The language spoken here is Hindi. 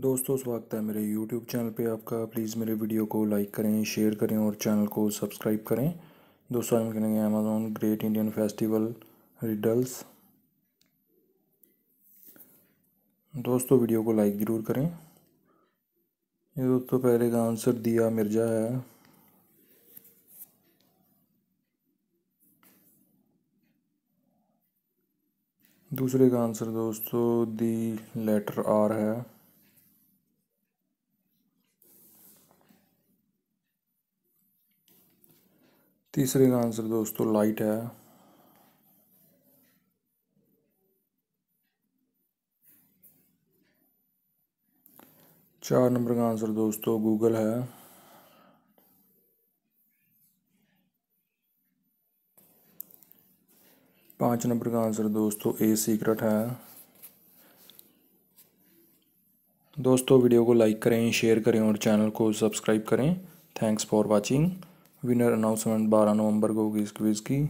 दोस्तों स्वागत है मेरे यूट्यूब चैनल पे आपका प्लीज़ मेरे वीडियो को लाइक करें शेयर करें और चैनल को सब्सक्राइब करें दोस्तों हम करेंगे Amazon great Indian festival riddles दोस्तों वीडियो को लाइक ज़रूर करें ये दोस्तों पहले का आंसर दिया मिर्जा है दूसरे का आंसर दोस्तों दी लेटर आर है तीसरे का आंसर दोस्तों लाइट है चार नंबर का आंसर दोस्तों गूगल है पांच नंबर का आंसर दोस्तों ए सीक्रेट है दोस्तों वीडियो को लाइक करें शेयर करें और चैनल को सब्सक्राइब करें thanks for watching winner announcement बारह नवंबर को होगी इस क्विज़ की